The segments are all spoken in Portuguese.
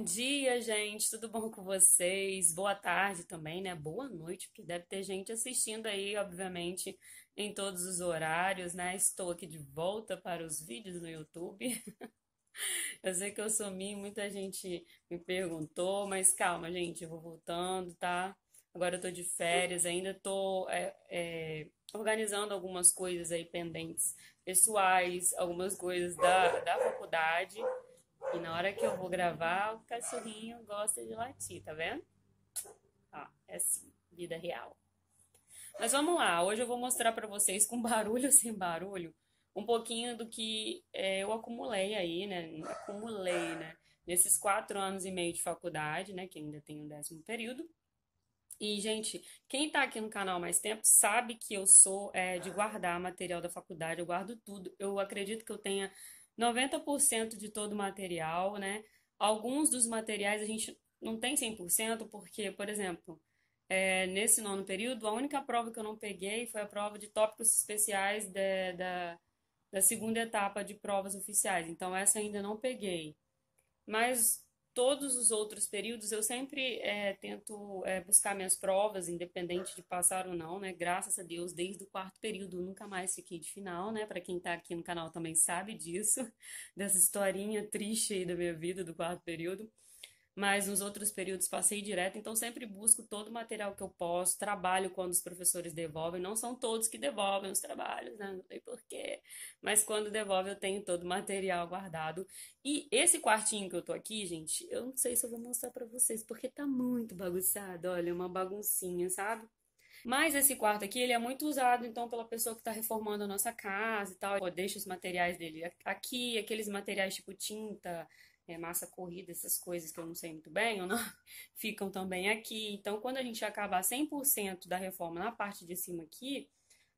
Bom dia, gente. Tudo bom com vocês? Boa tarde também, né? Boa noite, porque deve ter gente assistindo aí, obviamente, em todos os horários, né? Estou aqui de volta para os vídeos no YouTube. eu sei que eu sumi, muita gente me perguntou, mas calma, gente, eu vou voltando, tá? Agora eu tô de férias, ainda tô é, é, organizando algumas coisas aí pendentes pessoais, algumas coisas da, da faculdade e na hora que eu vou gravar, o cachorrinho gosta de latir, tá vendo? Ó, é assim, vida real. Mas vamos lá, hoje eu vou mostrar para vocês com barulho ou sem barulho, um pouquinho do que é, eu acumulei aí, né? Acumulei, né? Nesses quatro anos e meio de faculdade, né? Que ainda tem o décimo período. E, gente, quem tá aqui no canal mais tempo sabe que eu sou é, de guardar material da faculdade, eu guardo tudo. Eu acredito que eu tenha 90% de todo o material, né? Alguns dos materiais a gente não tem 100%, porque, por exemplo, é, nesse nono período, a única prova que eu não peguei foi a prova de tópicos especiais de, da, da segunda etapa de provas oficiais. Então, essa ainda não peguei. Mas todos os outros períodos eu sempre é, tento é, buscar minhas provas, independente de passar ou não, né? Graças a Deus, desde o quarto período nunca mais fiquei de final, né? Para quem está aqui no canal também sabe disso, dessa historinha triste aí da minha vida do quarto período mas nos outros períodos passei direto, então sempre busco todo o material que eu posso, trabalho quando os professores devolvem, não são todos que devolvem os trabalhos, né? não sei porquê, mas quando devolve eu tenho todo o material guardado. E esse quartinho que eu tô aqui, gente, eu não sei se eu vou mostrar para vocês, porque tá muito bagunçado, olha, uma baguncinha, sabe? Mas esse quarto aqui, ele é muito usado, então, pela pessoa que está reformando a nossa casa e tal. eu deixa os materiais dele aqui, aqueles materiais tipo tinta, é, massa corrida, essas coisas que eu não sei muito bem, ou não, ficam também aqui. Então, quando a gente acabar 100% da reforma na parte de cima aqui,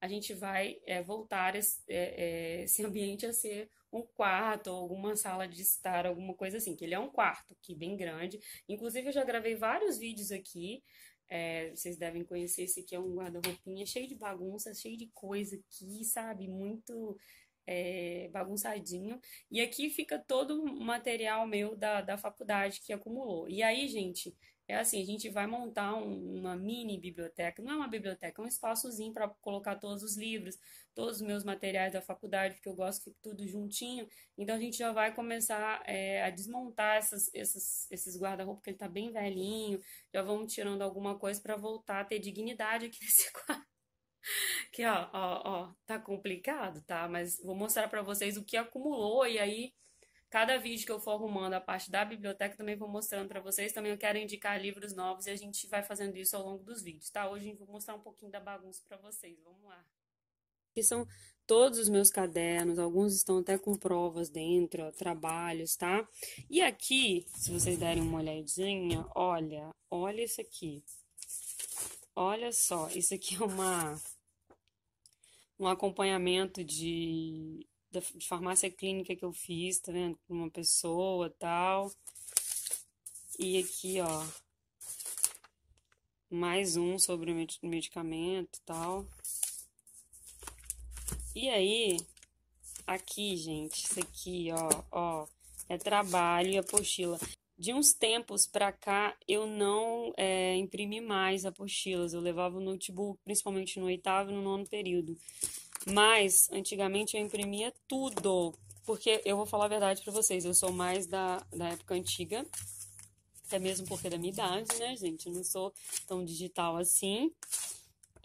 a gente vai é, voltar esse, é, é esse, ambiente a ser um quarto ou alguma sala de estar, alguma coisa assim, que ele é um quarto aqui bem grande. Inclusive, eu já gravei vários vídeos aqui, é, vocês devem conhecer, esse aqui é um guarda-roupinha cheio de bagunça, cheio de coisa aqui, sabe? Muito é, bagunçadinho. E aqui fica todo o material meu da, da faculdade que acumulou. E aí, gente, é assim, a gente vai montar um, uma mini biblioteca. Não é uma biblioteca, é um espaçozinho para colocar todos os livros, todos os meus materiais da faculdade, porque eu gosto que fique tudo juntinho. Então a gente já vai começar é, a desmontar essas, essas, esses guarda-roupa, porque ele está bem velhinho. Já vamos tirando alguma coisa para voltar a ter dignidade aqui nesse quarto. Que ó, ó, ó, tá complicado, tá? Mas vou mostrar para vocês o que acumulou e aí cada vídeo que eu for arrumando a parte da biblioteca também vou mostrando para vocês. Também eu quero indicar livros novos e a gente vai fazendo isso ao longo dos vídeos, tá? Hoje eu vou mostrar um pouquinho da bagunça para vocês. Vamos lá. Aqui são todos os meus cadernos, alguns estão até com provas dentro, ó, trabalhos, tá? E aqui, se vocês derem uma olhadinha, olha, olha isso aqui. Olha só, isso aqui é uma um acompanhamento de, de farmácia clínica que eu fiz, tá vendo? Com uma pessoa tal. E aqui, ó, mais um sobre o medicamento tal. E aí, aqui, gente, isso aqui, ó, ó, é trabalho e apostila. De uns tempos para cá, eu não é, imprimi mais apostilas. Eu levava o notebook, principalmente no oitavo e no nono período. Mas, antigamente, eu imprimia tudo. Porque, eu vou falar a verdade para vocês, eu sou mais da, da época antiga. Até mesmo porque é da minha idade, né, gente? Eu não sou tão digital assim.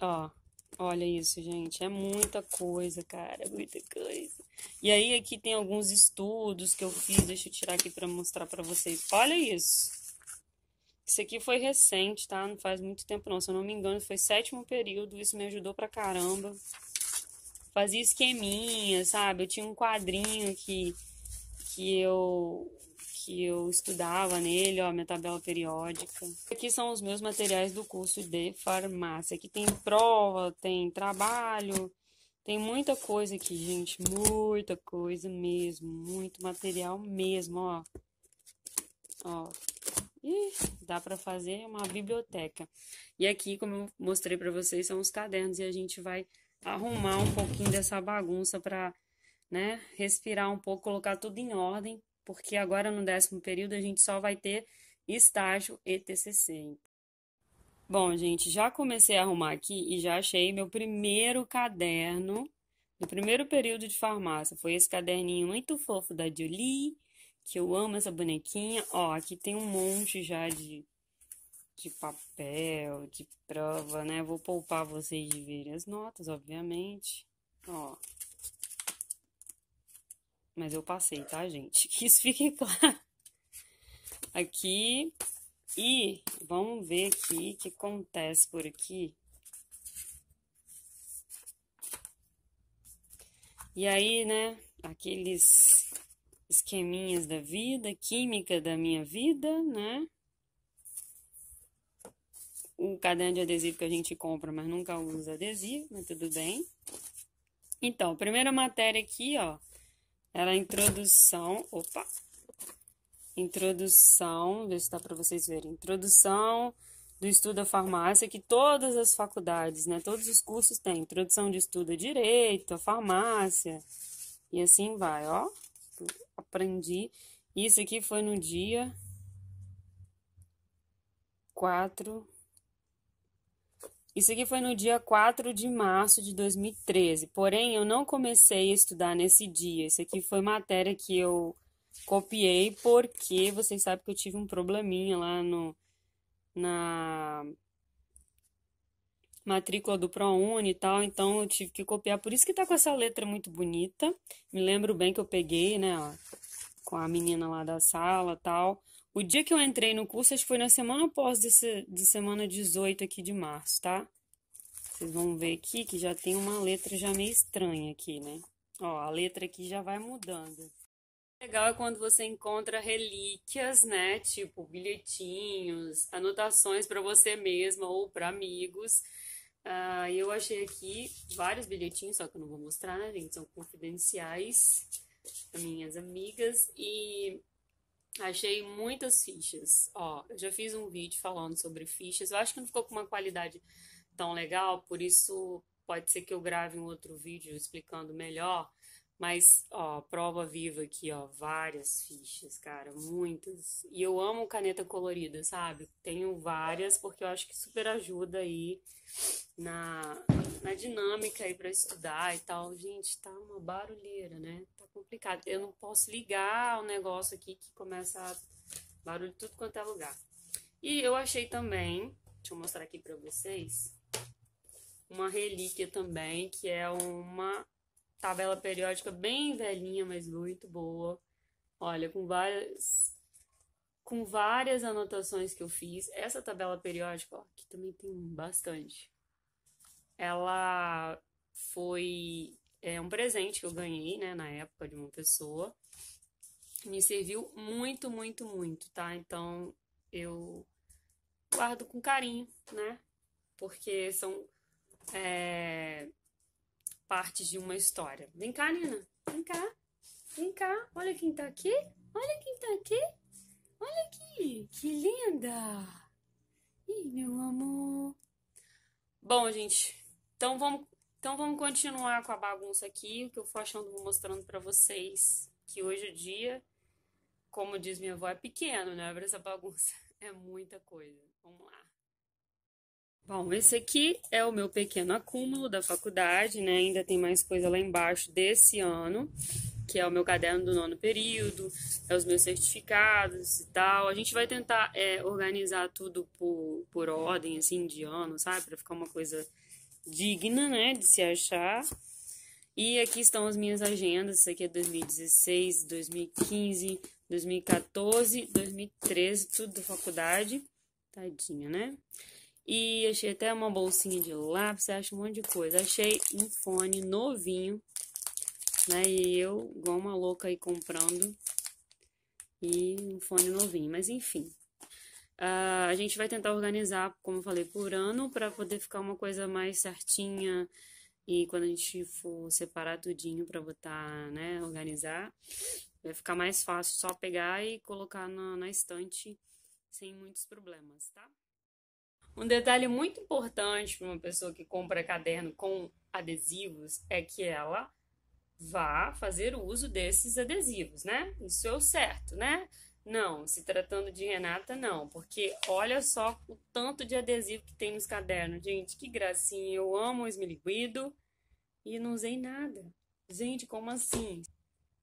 Ó, Olha isso, gente. É muita coisa, cara. É muita coisa. E aí, aqui tem alguns estudos que eu fiz. Deixa eu tirar aqui para mostrar para vocês. Olha isso. Isso aqui foi recente, tá? Não faz muito tempo, não. Se eu não me engano, foi sétimo período. Isso me ajudou pra caramba. Fazia esqueminha, sabe? Eu tinha um quadrinho que, que eu que eu estudava nele, ó, minha tabela periódica. Aqui são os meus materiais do curso de farmácia. Aqui tem prova, tem trabalho, tem muita coisa aqui, gente, muita coisa mesmo, muito material mesmo, ó. Ó. Ih, dá para fazer uma biblioteca. E aqui, como eu mostrei para vocês, são os cadernos e a gente vai arrumar um pouquinho dessa bagunça para, né, respirar um pouco, colocar tudo em ordem porque agora no décimo período a gente só vai ter estágio e TCC. Bom, gente, já comecei a arrumar aqui e já achei meu primeiro caderno do primeiro período de farmácia. Foi esse caderninho muito fofo da Julie, que eu amo essa bonequinha. Ó, aqui tem um monte já de, de papel, de prova, né? Vou poupar vocês de verem as notas, obviamente. Ó, mas eu passei, tá, gente? Que isso fique claro. Aqui. E vamos ver aqui o que acontece por aqui. E aí, né? Aqueles esqueminhas da vida, química da minha vida, né? O caderno de adesivo que a gente compra, mas nunca usa adesivo, mas tudo bem. Então, primeira matéria aqui, ó era a introdução. Opa! Introdução, ver se dá para vocês verem. Introdução do estudo da farmácia, que todas as faculdades, né, todos os cursos têm. Introdução de estudo a direito, a farmácia. E assim vai, ó. Aprendi. Isso aqui foi no dia 4 isso aqui foi no dia 4 de março de 2013. Porém, eu não comecei a estudar nesse dia. Isso aqui foi matéria que eu copiei porque vocês sabem que eu tive um probleminha lá no na matrícula do ProUni e tal, então eu tive que copiar. Por isso que tá com essa letra muito bonita. Me lembro bem que eu peguei, né, ó, com a menina lá da sala, tal. O dia que eu entrei no curso, acho que foi na semana após desse, de semana 18 aqui de março, tá? Vocês vão ver aqui que já tem uma letra já meio estranha aqui, né? Ó, a letra aqui já vai mudando. Legal é quando você encontra relíquias, né? Tipo bilhetinhos, anotações para você mesma ou para amigos. Uh, eu achei aqui vários bilhetinhos, só que eu não vou mostrar, né, gente? São confidenciais minhas amigas. E Achei muitas fichas. Ó, eu já fiz um vídeo falando sobre fichas. Eu acho que não ficou com uma qualidade tão legal, por isso pode ser que eu grave um outro vídeo explicando melhor mas, ó, prova viva aqui, ó, várias fichas, cara, muitas. E eu amo caneta colorida, sabe? Tenho várias porque eu acho que super ajuda aí na, na dinâmica aí para estudar e tal. Gente, tá uma barulheira, né? Tá complicado. Eu não posso ligar o negócio aqui que começa a barulho tudo quanto é lugar. E eu achei também, deixa eu mostrar aqui para vocês, uma relíquia também, que é uma tabela periódica bem velhinha, mas muito boa. Olha, com várias com várias anotações que eu fiz. Essa tabela periódica, ó, que também tem bastante. Ela foi é, um presente que eu ganhei, né, na época de uma pessoa. Me serviu muito, muito, muito, tá? Então eu guardo com carinho, né? Porque são é, partes de uma história. Vem cá, Nina. Vem cá. Vem cá. Olha quem tá aqui. Olha quem tá aqui. Olha aqui. Que linda. Ih, meu amor. Bom, gente. Então vamos, então vamos continuar com a bagunça aqui. O que eu for achando, vou mostrando para vocês. Que hoje é o dia, como diz minha avó, é pequeno, né? Pra essa bagunça. É muita coisa. Vamos lá. Bom, esse aqui é o meu pequeno acúmulo da faculdade, né? Ainda tem mais coisa lá embaixo desse ano, que é o meu caderno do nono período, é os meus certificados e tal. A gente vai tentar é, organizar tudo por, por ordem, assim, de ano, sabe? Pra ficar uma coisa digna, né? De se achar. E aqui estão as minhas agendas. Isso aqui é 2016, 2015, 2014, 2013, tudo da faculdade. tadinho né? E achei até uma bolsinha de lápis, acho um monte de coisa. Achei um fone novinho, né? E eu, igual uma louca aí comprando. E um fone novinho, mas enfim. Uh, a gente vai tentar organizar, como eu falei, por ano, para poder ficar uma coisa mais certinha. E quando a gente for separar tudinho para botar, né, organizar, vai ficar mais fácil só pegar e colocar na, na estante sem muitos problemas, tá? Um detalhe muito importante para uma pessoa que compra caderno com adesivos é que ela vá fazer o uso desses adesivos, né? Isso é o certo, né? Não, se tratando de Renata, não, porque olha só o tanto de adesivo que tem nos cadernos. Gente, que gracinha, eu amo o esmiliguido e não usei nada. Gente, como assim?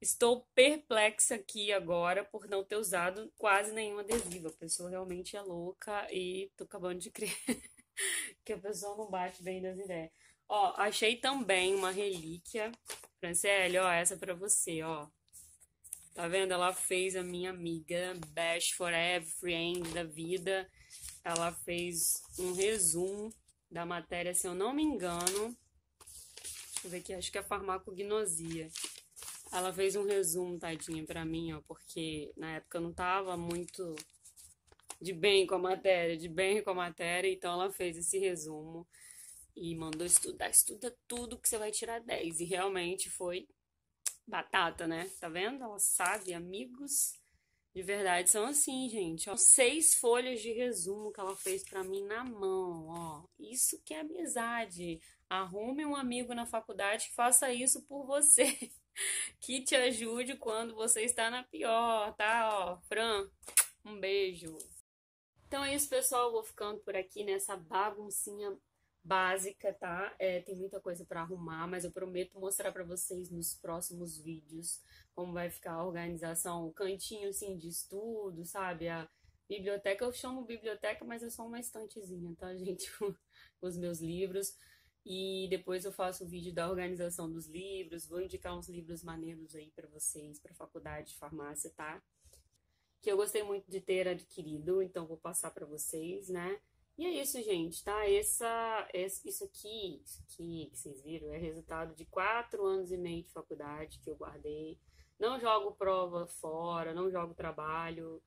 Estou perplexa aqui agora por não ter usado quase nenhum adesivo. A pessoa realmente é louca e tô acabando de crer que a pessoa não bate bem nas ideias. Ó, achei também uma relíquia. Franciele, ó, essa é pra você, ó. Tá vendo? Ela fez a minha amiga Bash for Every Friend da vida. Ela fez um resumo da matéria, se eu não me engano. Deixa eu ver aqui, acho que é farmacognosia. Ela fez um resumo, tadinha, pra mim, ó, porque na época eu não tava muito de bem com a matéria, de bem com a matéria, então ela fez esse resumo e mandou estudar, estuda tudo que você vai tirar 10. E realmente foi batata, né? Tá vendo? Ela sabe, amigos de verdade são assim, gente. Ó, seis folhas de resumo que ela fez para mim na mão, ó. Isso que é amizade. Arrume um amigo na faculdade que faça isso por você, que te ajude quando você está na pior, tá? Ó, Fran, um beijo. Então é isso, pessoal. Eu vou ficando por aqui nessa baguncinha básica, tá? É, tem muita coisa para arrumar, mas eu prometo mostrar para vocês nos próximos vídeos como vai ficar a organização, o cantinho assim de estudo, sabe? A biblioteca, eu chamo biblioteca, mas é só uma estantezinha, tá, gente? Os meus livros. E depois eu faço o vídeo da organização dos livros, vou indicar uns livros maneiros aí para vocês, para faculdade de farmácia, tá? Que eu gostei muito de ter adquirido, então vou passar para vocês, né? E é isso, gente, tá? Essa, esse isso aqui, isso aqui que vocês viram, é resultado de quatro anos e meio de faculdade que eu guardei. Não jogo prova fora, não jogo trabalho,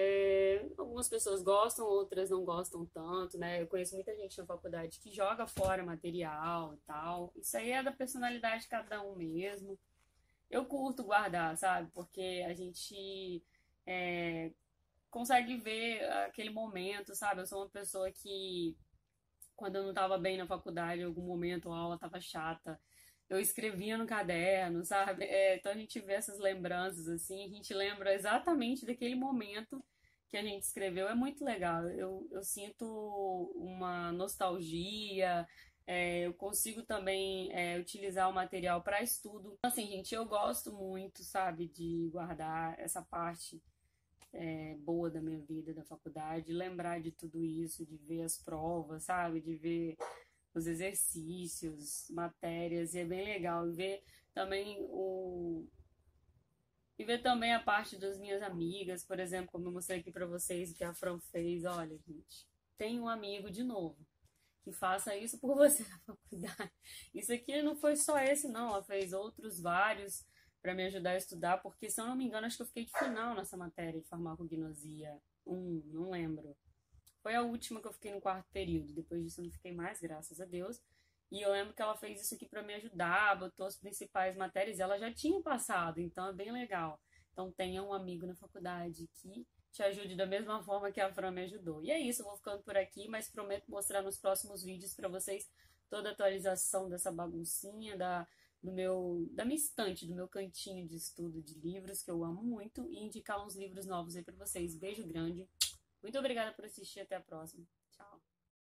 é, algumas pessoas gostam, outras não gostam tanto, né? Eu conheço muita gente na faculdade que joga fora material e tal. Isso aí é da personalidade de cada um mesmo. Eu curto guardar, sabe? Porque a gente é, consegue ver aquele momento, sabe? Eu sou uma pessoa que, quando eu não estava bem na faculdade, em algum momento a aula estava chata, eu escrevia no caderno, sabe? É, então a gente vê essas lembranças assim, a gente lembra exatamente daquele momento que a gente escreveu. É muito legal. Eu, eu sinto uma nostalgia. É, eu consigo também é, utilizar o material para estudo. Assim, gente, eu gosto muito, sabe, de guardar essa parte é, boa da minha vida, da faculdade, lembrar de tudo isso, de ver as provas, sabe, de ver os exercícios, matérias, e é bem legal. E ver também o. E ver também a parte das minhas amigas, por exemplo, como eu mostrei aqui para vocês que a Fran fez. Olha, gente, tem um amigo de novo que faça isso por você na faculdade. Isso aqui não foi só esse, não. Ela fez outros vários para me ajudar a estudar, porque se eu não me engano, acho que eu fiquei de final nessa matéria de farmacognosia um, não lembro. Foi a última que eu fiquei no quarto período. Depois disso eu não fiquei mais, graças a Deus. E eu lembro que ela fez isso aqui para me ajudar, botou as principais matérias, ela já tinha passado, então é bem legal. Então tenha um amigo na faculdade que te ajude da mesma forma que a Fran me ajudou. E é isso, eu vou ficando por aqui, mas prometo mostrar nos próximos vídeos para vocês toda a atualização dessa baguncinha, da, do meu, da minha estante, do meu cantinho de estudo de livros, que eu amo muito, e indicar uns livros novos aí para vocês. Beijo grande! Muito obrigada por assistir. Até a próxima.